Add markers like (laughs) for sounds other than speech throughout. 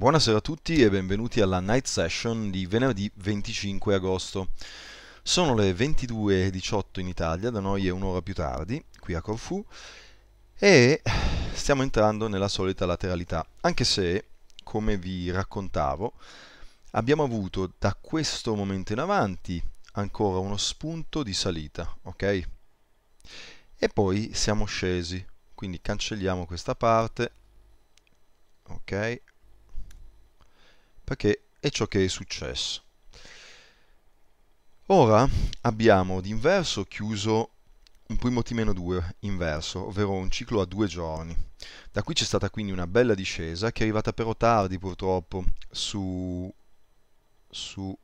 Buonasera a tutti e benvenuti alla night session di venerdì 25 agosto. Sono le 22.18 in Italia, da noi è un'ora più tardi, qui a Corfù, e stiamo entrando nella solita lateralità, anche se, come vi raccontavo, abbiamo avuto da questo momento in avanti ancora uno spunto di salita, ok? E poi siamo scesi, quindi cancelliamo questa parte, ok? perché è ciò che è successo. Ora abbiamo d'inverso chiuso un primo T 2 inverso, ovvero un ciclo a due giorni. Da qui c'è stata quindi una bella discesa che è arrivata però tardi purtroppo su, su,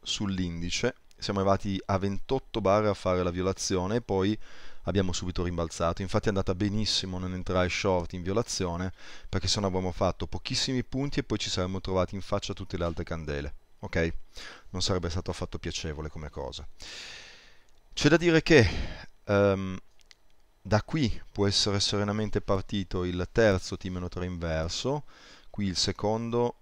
sull'indice. Siamo arrivati a 28 bar a fare la violazione e poi abbiamo subito rimbalzato. Infatti è andata benissimo non entrare short in violazione perché se no avremmo fatto pochissimi punti e poi ci saremmo trovati in faccia a tutte le altre candele. Ok? Non sarebbe stato affatto piacevole come cosa. C'è da dire che um, da qui può essere serenamente partito il terzo T-3 inverso, qui il secondo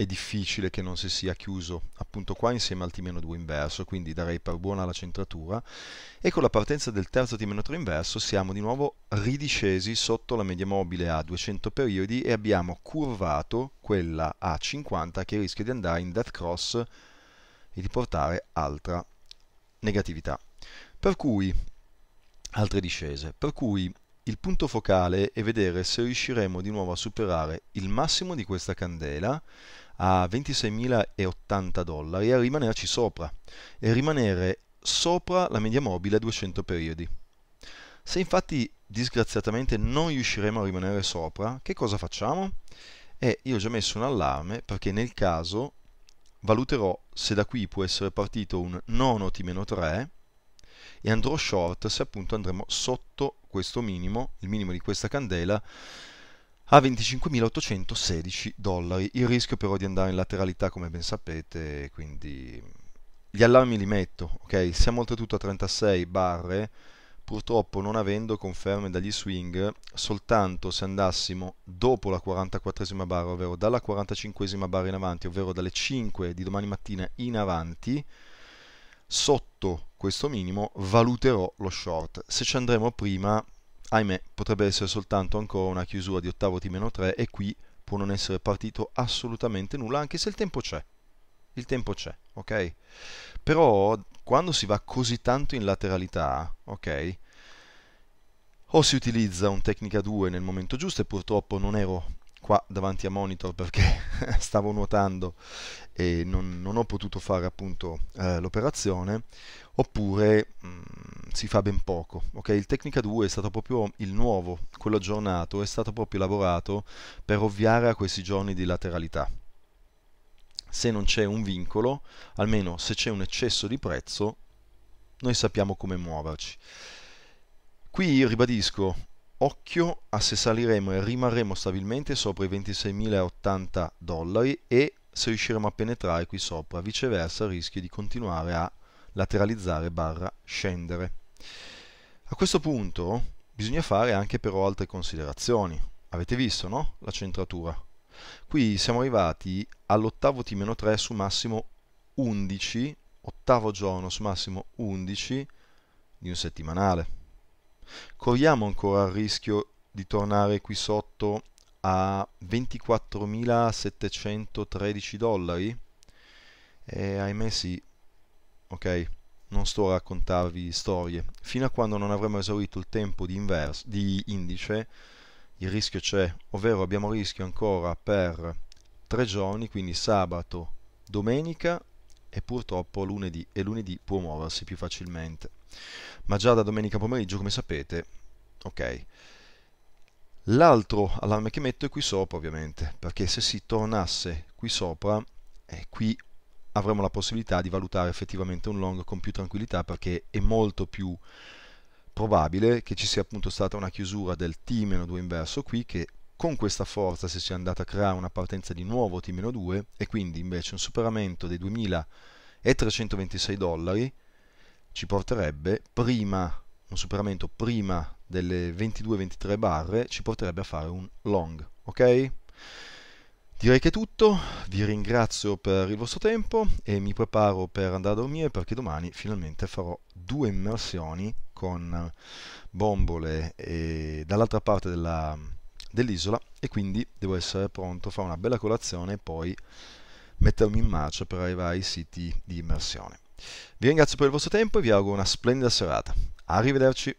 è difficile che non si sia chiuso appunto qua insieme al T-2 inverso, quindi darei per buona la centratura e con la partenza del terzo T-3 inverso siamo di nuovo ridiscesi sotto la media mobile a 200 periodi e abbiamo curvato quella a 50 che rischia di andare in death cross e di portare altra negatività. Per cui altre discese, per cui il punto focale è vedere se riusciremo di nuovo a superare il massimo di questa candela a 26.080 dollari e a rimanerci sopra e rimanere sopra la media mobile a 200 periodi. Se infatti disgraziatamente non riusciremo a rimanere sopra, che cosa facciamo? Eh, io ho già messo un allarme perché nel caso valuterò se da qui può essere partito un nono T-3 e andrò short se appunto andremo sotto questo minimo, il minimo di questa candela a 25.816 dollari. Il rischio però di andare in lateralità come ben sapete, quindi gli allarmi li metto, ok? Siamo oltretutto a 36 barre, purtroppo non avendo conferme dagli swing, soltanto se andassimo dopo la 44esima barra, ovvero dalla 45esima barra in avanti, ovvero dalle 5 di domani mattina in avanti, sotto questo minimo valuterò lo short. Se ci andremo prima, ahimè, potrebbe essere soltanto ancora una chiusura di ottavo T-3 e qui può non essere partito assolutamente nulla, anche se il tempo c'è. Il tempo c'è, ok? Però quando si va così tanto in lateralità, ok? O si utilizza un tecnica 2 nel momento giusto e purtroppo non ero qua davanti a monitor perché (laughs) stavo nuotando e non, non ho potuto fare appunto eh, l'operazione oppure mh, mm, si fa ben poco ok il Tecnica 2 è stato proprio il nuovo quello aggiornato è stato proprio lavorato per ovviare a questi giorni di lateralità se non c'è un vincolo almeno se c'è un eccesso di prezzo noi sappiamo come muoverci qui ribadisco occhio a se saliremo e rimarremo stabilmente sopra i 26.080 dollari e se riusciremo a penetrare qui sopra, viceversa rischio di continuare a lateralizzare barra scendere. A questo punto bisogna fare anche però altre considerazioni. Avete visto, no? La centratura. Qui siamo arrivati all'ottavo T-3 su massimo 11, ottavo giorno su massimo 11 di un settimanale corriamo ancora il rischio di tornare qui sotto a 24.713 dollari? E eh, ahimè sì, ok, non sto a raccontarvi storie. Fino a quando non avremo esaurito il tempo di, inverse, di indice, il rischio c'è, ovvero abbiamo rischio ancora per tre giorni, quindi sabato, domenica e purtroppo lunedì, e lunedì può muoversi più facilmente ma già da domenica pomeriggio, come sapete, ok. L'altro allarme che metto è qui sopra, ovviamente, perché se si tornasse qui sopra, eh, qui avremo la possibilità di valutare effettivamente un long con più tranquillità, perché è molto più probabile che ci sia appunto stata una chiusura del T-2 inverso qui, che con questa forza si sia andata a creare una partenza di nuovo T-2 e quindi invece un superamento dei 2326 dollari, ci porterebbe prima, un superamento prima delle 22-23 barre, ci porterebbe a fare un long, ok? Direi che è tutto, vi ringrazio per il vostro tempo e mi preparo per andare a dormire perché domani finalmente farò due immersioni con bombole dall'altra parte dell'isola e quindi devo essere pronto a fare una bella colazione e poi mettermi in marcia per arrivare ai siti di immersione. Vi ringrazio per il vostro tempo e vi auguro una splendida serata. Arrivederci.